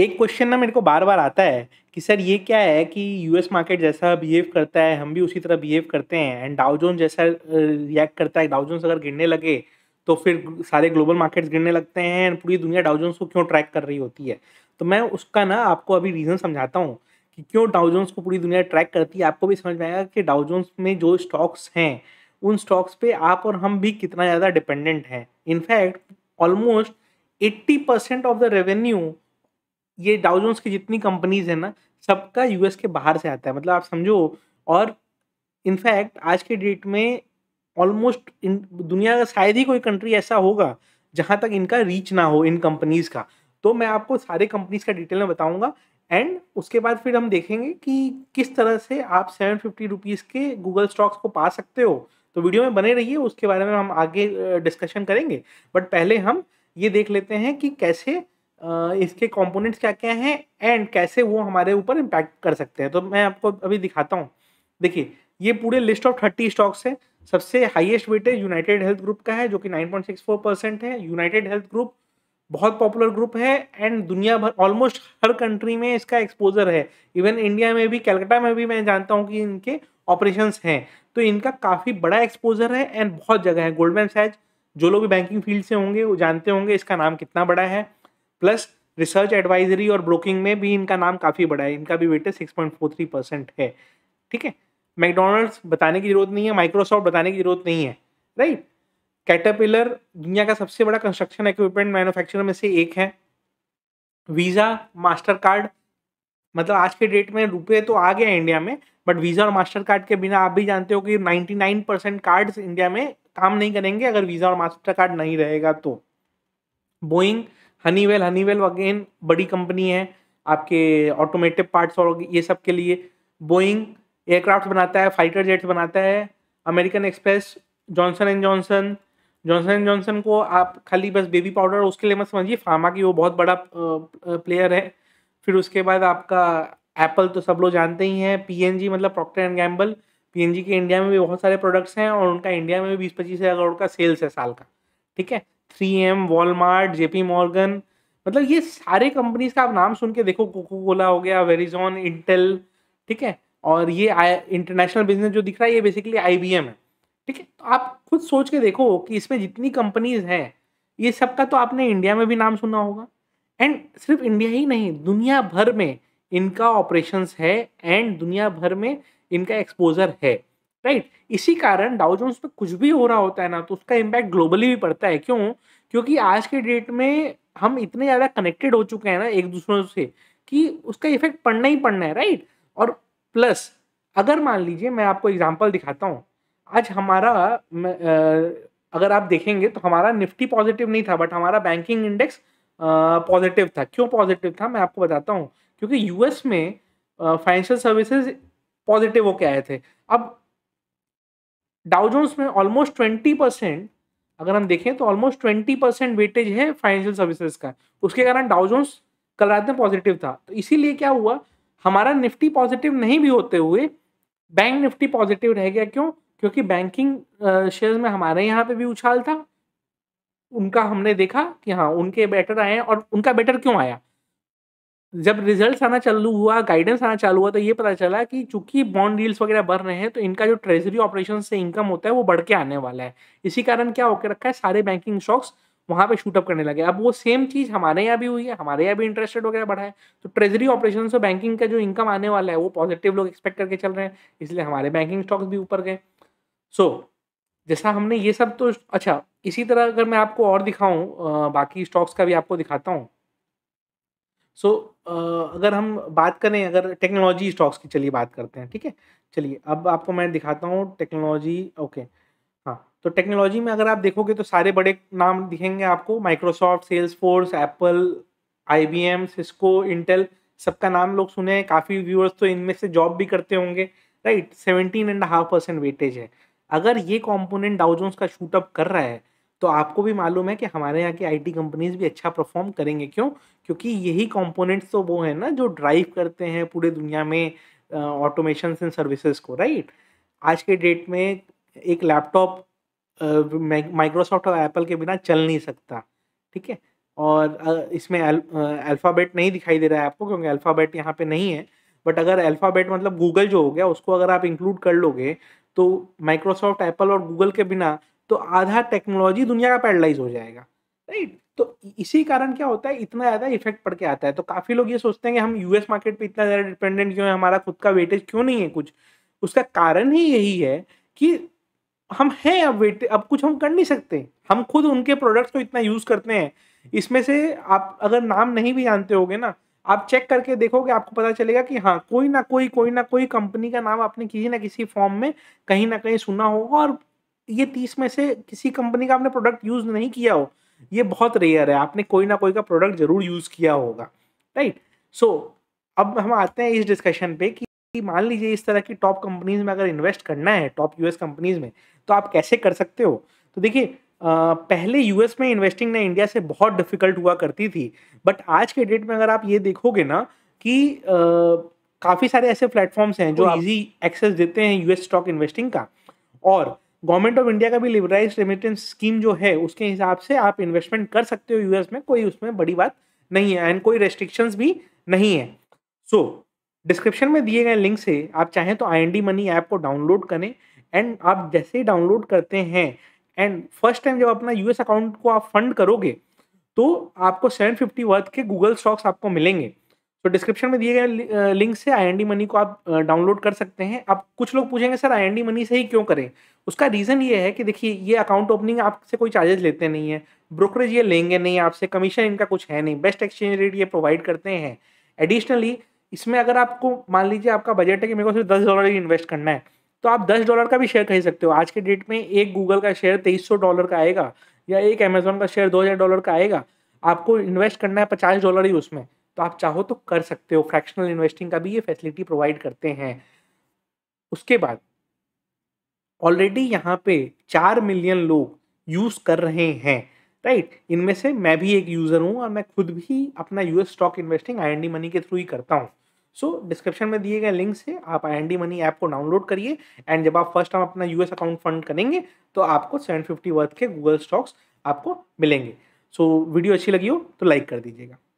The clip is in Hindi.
एक क्वेश्चन ना मेरे को बार बार आता है कि सर ये क्या है कि यूएस मार्केट जैसा बिहेव करता है हम भी उसी तरह बिहेव करते हैं एंड डाउजोन जैसा रिएक्ट करता है डाउजोन्स अगर गिरने लगे तो फिर सारे ग्लोबल मार्केट्स गिरने लगते हैं एंड पूरी दुनिया डाउजोन्स को क्यों ट्रैक कर रही होती है तो मैं उसका ना आपको अभी रीज़न समझाता हूँ कि क्यों डाउजोन्स को पूरी दुनिया ट्रैक करती है आपको भी समझ में आएगा कि डाउजोन्स में जो स्टॉक्स हैं उन स्टॉक्स पे आप और हम भी कितना ज़्यादा डिपेंडेंट हैं in fact almost percent of the revenue ये डाउजोन्स की जितनी कंपनीज है ना सबका यूएस के बाहर से आता है मतलब आप समझो और इनफैक्ट आज के डेट में ऑलमोस्ट दुनिया का शायद ही कोई कंट्री ऐसा होगा जहाँ तक इनका रीच ना हो इन कंपनीज़ का तो मैं आपको सारे कंपनीज़ का डिटेल में बताऊँगा एंड उसके बाद फिर हम देखेंगे कि किस तरह से आप सेवन फिफ्टी रुपीज़ के गूगल स्टॉक्स को पा सकते हो तो वीडियो में बने रहिए उसके बारे में हम आगे डिस्कशन करेंगे बट पहले हम ये देख लेते हैं कि कैसे इसके कंपोनेंट्स क्या क्या हैं एंड कैसे वो हमारे ऊपर इम्पैक्ट कर सकते हैं तो मैं आपको अभी दिखाता हूँ देखिए ये पूरे लिस्ट ऑफ थर्टी स्टॉक्स है सबसे highest weightage United Health Group का है जो कि 9.64 परसेंट है यूनाइटेड हेल्थ ग्रुप बहुत पॉपुलर ग्रुप है एंड दुनिया भर ऑलमोस्ट हर कंट्री में इसका एक्सपोजर है इवन इंडिया में भी कैलकाटा में भी मैं जानता हूँ कि इनके ऑपरेशन हैं तो इनका काफ़ी बड़ा एक्सपोजर है एंड बहुत जगह है गोल्डमैन सैच जो लोग भी बैंकिंग फील्ड से होंगे वो जानते होंगे इसका नाम कितना बड़ा है प्लस रिसर्च एडवाइजरी और ब्रोकिंग में भी इनका नाम काफ़ी बड़ा है इनका भी weightage six point four three percent है ठीक है मैकडोनल्ड्स बताने की जरूरत नहीं है माइक्रोसॉफ्ट बताने की जरूरत नहीं है राइट कैटरपिलर दुनिया का सबसे बड़ा कंस्ट्रक्शन इक्विपमेंट मैन्युफैक्चरर में से एक है वीज़ा मास्टर कार्ड मतलब आज के डेट में रुपये तो आ गया इंडिया में बट वीज़ा और मास्टर कार्ड के बिना आप भी जानते हो कि नाइन परसेंट कार्ड्स इंडिया में काम नहीं करेंगे अगर वीज़ा और मास्टर कार्ड नहीं रहेगा तो बोइंग हनीवेल हनीवेल अगेन बड़ी कंपनी है आपके ऑटोमेटिव पार्ट्स और ये सब के लिए बोइंग एयरक्राफ्ट बनाता है फाइटर जेट्स बनाता है American Express Johnson and Johnson Johnson and Johnson को आप खाली बस बेबी पाउडर उसके लिए मत समझिए फार्मा की वो बहुत बड़ा प्लेयर है फिर उसके बाद आपका एप्पल तो सब लोग जानते ही हैं पी मतलब प्रॉक्टर एंड गैम्बल पी के इंडिया में भी बहुत सारे प्रोडक्ट्स हैं और उनका इंडिया में भी बीस पच्चीस हज़ार करोड़ का सेल्स है साल का ठीक है three M Walmart JP Morgan मतलब ये सारे कंपनीज का आप नाम सुन के देखो कोको कोला हो गया वेरिजॉन इंटेल ठीक है और ये इंटरनेशनल बिजनेस जो दिख रहा है ये बेसिकली आई है ठीक है तो आप खुद सोच के देखो कि इसमें जितनी कंपनीज हैं ये सब का तो आपने इंडिया में भी नाम सुना होगा एंड सिर्फ इंडिया ही नहीं दुनिया भर में इनका ऑपरेशंस है एंड दुनिया भर में इनका एक्सपोजर है राइट इसी कारण डाउ पे कुछ भी हो रहा होता है ना तो उसका इम्पैक्ट ग्लोबली भी पड़ता है क्यों क्योंकि आज के डेट में हम इतने ज़्यादा कनेक्टेड हो चुके हैं ना एक दूसरे से कि उसका इफेक्ट पड़ना ही पड़ना है राइट और प्लस अगर मान लीजिए मैं आपको एग्जाम्पल दिखाता हूँ आज हमारा अगर आप देखेंगे तो हमारा निफ्टी पॉजिटिव नहीं था बट हमारा बैंकिंग इंडेक्स पॉजिटिव था क्यों पॉजिटिव था मैं आपको बताता हूँ क्योंकि यूएस में फाइनेंशियल सर्विसेज पॉजिटिव होके आए थे अब डाउजोन्स में ऑलमोस्ट ट्वेंटी परसेंट अगर हम देखें तो ऑलमोस्ट ट्वेंटी परसेंट वेटेज है फाइनेंशियल सर्विसेज का उसके कारण डाउजोन्स कल रात में पॉजिटिव था तो इसीलिए क्या हुआ हमारा निफ्टी पॉजिटिव नहीं भी होते हुए बैंक निफ्टी पॉजिटिव रह गया क्यों क्योंकि बैंकिंग शेयर्स में हमारे यहाँ पे भी उछाल था उनका हमने देखा कि हाँ उनके बेटर आए और उनका बेटर क्यों आया जब रिजल्ट आना चालू हुआ गाइडेंस आना चालू हुआ तो ये पता चला कि चूंकि बॉन्ड डील्स वगैरह बढ़ रहे हैं तो इनका जो ट्रेजरी ऑपरेशन से इनकम होता है वो बढ़ के आने वाला है इसी कारण क्या होकर रखा है सारे बैंकिंग स्टॉक्स वहाँ पे शूटअप करने लगे अब वो सेम चीज़ हमारे यहाँ भी हुई है हमारे यहाँ भी इंटरेस्ट रेट वगैरह बढ़ा है तो ट्रेजरी ऑपरेशन से बैंकिंग का जो इनकम आने वाला है वो पॉजिटिव लोग एक्सपेक्ट करके चल रहे हैं इसलिए हमारे बैंकिंग स्टॉक्स भी ऊपर गए सो so, जैसा हमने ये सब तो अच्छा इसी तरह अगर मैं आपको और दिखाऊँ बाकी स्टॉक्स का भी आपको दिखाता हूँ सो so, uh, अगर हम बात करें अगर टेक्नोलॉजी स्टॉक्स की चलिए बात करते हैं ठीक है चलिए अब आपको मैं दिखाता हूँ टेक्नोलॉजी ओके हाँ तो टेक्नोलॉजी में अगर आप देखोगे तो सारे बड़े नाम दिखेंगे आपको Microsoft Salesforce Apple I B M Cisco Intel सबका नाम लोग सुने हैं काफ़ी व्यूअर्स तो इनमें से जॉब भी करते होंगे right seventeen and half percent weightage है अगर ये कॉम्पोनेंट डाउजोन्स का शूटअप कर रहा है तो आपको भी मालूम है कि हमारे यहाँ की आईटी कंपनीज भी अच्छा परफॉर्म करेंगे क्यों क्योंकि यही कंपोनेंट्स तो वो है ना जो ड्राइव करते हैं पूरे दुनिया में ऑटोमेशन एंड सर्विसेज को राइट आज के डेट में एक लैपटॉप माइक्रोसॉफ्ट और एप्पल के बिना चल नहीं सकता ठीक है और इसमें अल्फ़ाबेट नहीं दिखाई दे रहा है आपको क्योंकि अल्फ़ाबेट यहाँ पे नहीं है बट अगर अल्फ़ाबेट मतलब गूगल जो हो गया उसको अगर आप इंक्लूड कर लोगे तो माइक्रोसॉफ्ट एप्पल और गूगल के बिना तो आधा टेक्नोलॉजी दुनिया का पैरलाइज हो जाएगा राइट तो इसी कारण क्या होता है इतना ज़्यादा इफेक्ट पड़ के आता है तो काफ़ी लोग ये सोचते हैं कि हम यूएस मार्केट पे इतना ज़्यादा डिपेंडेंट क्यों है हमारा खुद का वेटेज क्यों नहीं है कुछ उसका कारण ही यही है कि हम हैं अब वेट अब कुछ हम कर नहीं सकते हम खुद उनके प्रोडक्ट्स को इतना यूज़ करते हैं इसमें से आप अगर नाम नहीं भी जानते होगे ना आप चेक करके देखोगे आपको पता चलेगा कि हाँ कोई ना कोई कोई ना कोई कंपनी का नाम आपने किसी ना किसी फॉर्म में कहीं ना कहीं सुना होगा और ये तीस में से किसी कंपनी का आपने प्रोडक्ट यूज़ नहीं किया हो ये बहुत रेयर है आपने कोई ना कोई का प्रोडक्ट ज़रूर यूज़ किया होगा राइट सो so, अब हम आते हैं इस डिस्कशन पे कि मान लीजिए इस तरह की टॉप कंपनीज में अगर इन्वेस्ट करना है टॉप यूएस कंपनीज में तो आप कैसे कर सकते हो तो देखिए पहले यूएस में इन्वेस्टिंग ना इंडिया से बहुत डिफिकल्ट हुआ करती थी बट आज के डेट में अगर आप ये देखोगे ना कि काफ़ी सारे ऐसे प्लेटफॉर्म्स हैं जो इजी तो एक्सेस देते हैं यूएस स्टॉक इन्वेस्टिंग का और गवर्नमेंट ऑफ इंडिया का भी लिबराइज रेमिटेंस स्कीम जो है उसके हिसाब से आप इन्वेस्टमेंट कर सकते हो यूएस में कोई उसमें बड़ी बात नहीं है एंड कोई रेस्ट्रिक्शंस भी नहीं है सो so, डिस्क्रिप्शन में दिए गए लिंक से आप चाहें तो आई मनी ऐप को डाउनलोड करें एंड आप जैसे ही डाउनलोड करते हैं एंड फर्स्ट टाइम जब अपना यूएस अकाउंट को आप फंड करोगे तो आपको सेवन फिफ्टी वर्थ के गूगल स्टॉक्स आपको मिलेंगे तो डिस्क्रिप्शन में दिए गए लिंक से आई मनी को आप डाउनलोड कर सकते हैं आप कुछ लोग पूछेंगे सर आई मनी से ही क्यों करें उसका रीज़न ये है कि देखिए ये अकाउंट ओपनिंग आपसे कोई चार्जेस लेते नहीं है ब्रोकरेज ये लेंगे नहीं आपसे कमीशन इनका कुछ है नहीं बेस्ट एक्सचेंज रेट ये प्रोवाइड करते हैं एडिशनली इसमें अगर आपको मान लीजिए आपका बजट है कि मेरे को सिर्फ दस डॉलर ही इन्वेस्ट करना है तो आप दस डॉलर का भी शेयर खरीद सकते हो आज के डेट में एक गूगल का शेयर तेईस सौ डॉलर का आएगा या एक अमेजोन का शेयर दो हज़ार डॉलर का आएगा आपको इन्वेस्ट करना है पचास डॉलर ही उसमें तो आप चाहो तो कर सकते हो फ्रैक्शनल इन्वेस्टिंग का भी ये फैसिलिटी प्रोवाइड करते हैं उसके बाद ऑलरेडी यहाँ पे चार मिलियन लोग यूज़ कर रहे हैं राइट right? इनमें से मैं भी एक यूज़र हूँ और मैं खुद भी अपना US stock investing I money के थ्रू ही करता हूँ सो so, डिस्क्रिप्शन में दिए गए लिंक से आप आई मनी ऐप को डाउनलोड करिए एंड जब आप फर्स्ट टाइम अपना यूएस अकाउंट फंड करेंगे तो आपको सेवन फिफ्टी वर्थ के गूगल स्टॉक्स आपको मिलेंगे सो so, वीडियो अच्छी लगी हो तो लाइक कर दीजिएगा